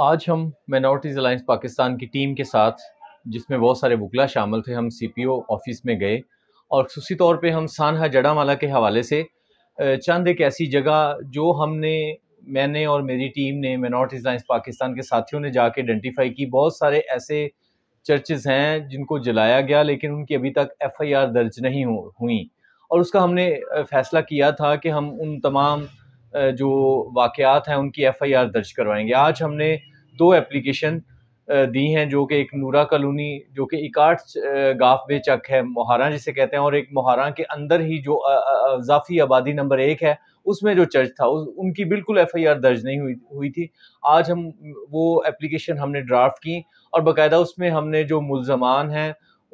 आज हम minorities alliance Pakistan की टीम के साथ जिसमें बहुत सारे वकला शामिल थे हम सी पी ओ ऑफिस में गए और खसूसी तौर पर हम सानहा माला के हवाले से चंद एक ऐसी जगह जो हमने मैंने और मेरी टीम ने माइनॉरिटीज़ अलाइंस पाकिस्तान के साथियों ने जाके आइडेंटिफाई की बहुत सारे ऐसे चर्चेज़ हैं जिनको जलाया गया लेकिन उनकी अभी तक एफ़ आई आर दर्ज नहीं हुई और उसका हमने फैसला किया था कि हम उन तमाम जो वाक़ हैं उनकी एफ़ आई आर दर्ज करवाएंगे आज हमने दो एप्लीकेशन दी हैं जो कि एक नूरा कॉलोनी जो कि इकाट गाफ बे चक है मोहारा जिसे कहते हैं और एक मोहारा के अंदर ही जो अजाफी आबादी नंबर एक है उसमें जो चर्च था उस, उनकी बिल्कुल एफ आई आर दर्ज नहीं हुई हुई थी आज हम वो एप्लीकेशन हमने ड्राफ्ट की और बाकायदा उसमें हमने जो मुलजमान हैं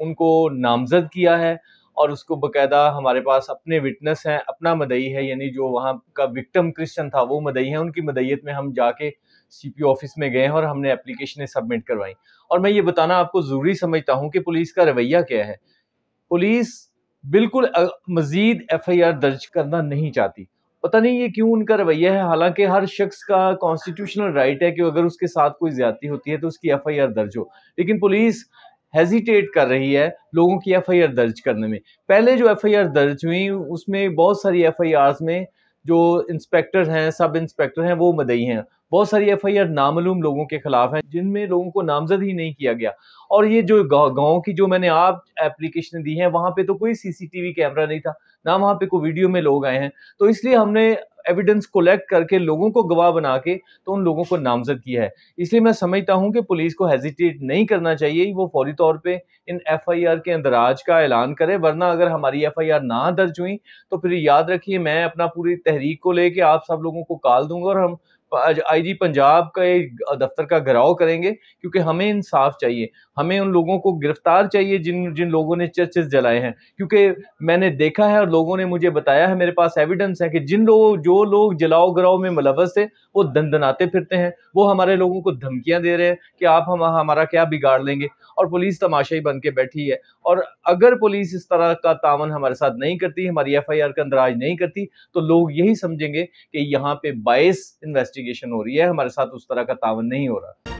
उनको नामजद किया है और उसको बकायदा हमारे पास अपने विटनेस हैं अपना मदई है यानी जो वहाँ का विक्टम क्रिश्चन था वो मदई है उनकी मदईत में हम जाके पी ऑफिस में गए और हमने एप्लीकेशनें सबमिट करवाई और मैं ये बताना आपको ज़रूरी समझता हूँ कि पुलिस का रवैया क्या है पुलिस बिल्कुल मज़ीद एफ आई आर दर्ज करना नहीं चाहती पता नहीं ये क्यों उनका रवैया है हालांकि हर शख्स का कॉन्स्टिट्यूशनल राइट है कि अगर उसके साथ कोई ज्यादती होती है तो उसकी एफ आई आर दर्ज हो लेकिन पुलिस हेजिटेट कर रही है लोगों की एफआईआर दर्ज करने में पहले जो एफआईआर दर्ज हुई उसमें बहुत सारी एफआईआर्स में जो इंस्पेक्टर हैं सब इंस्पेक्टर हैं वो मदई हैं बहुत सारी एफ आई आर नामूम लोगों के खिलाफ हैं जिनमें लोगों को नामजद ही नहीं किया गया और ये जो गाँव की जो मैंने आप एप्लीकेशन दी है वहाँ पे तो कोई सीसीटीवी कैमरा नहीं था ना वहाँ पे कोई वीडियो में लोग आए हैं तो इसलिए हमने एविडेंस कलेक्ट करके लोगों को गवाह बना के तो उन लोगों को नामजद किया है इसलिए मैं समझता हूँ कि पुलिस को हेजिटेट नहीं करना चाहिए वो फौरी तौर पर इन एफ आई आर के अंदराज का ऐलान करे वरना अगर हमारी एफ आई आर ना दर्ज हुई तो फिर याद रखिए मैं अपना पूरी तहरीक को लेके आप सब लोगों को काल दूंगा और हम आई जी पंजाब का एक दफ्तर का घराव करेंगे क्योंकि हमें इंसाफ चाहिए हमें उन लोगों को गिरफ्तार चाहिए जिन जिन लोगों ने चर्चेस जलाए हैं क्योंकि मैंने देखा है और लोगों ने मुझे बताया है मेरे पास एविडेंस है कि जिन लोग जो लोग जलाओ गराव में मुलवस थे वो दंदनाते फिरते हैं वो हमारे लोगों को धमकियाँ दे रहे हैं कि आप हम हमारा क्या बिगाड़ लेंगे और पुलिस तमाशा ही बन के बैठी है और अगर पुलिस इस तरह का तावन हमारे साथ नहीं करती हमारी एफ आई आर का अंदराज नहीं करती तो लोग यही समझेंगे कि यहाँ पे बाइस इन्वेस्टिगेशन इन्वेस्टिगेशन हो रही है हमारे साथ उस तरह का तावन नहीं हो रहा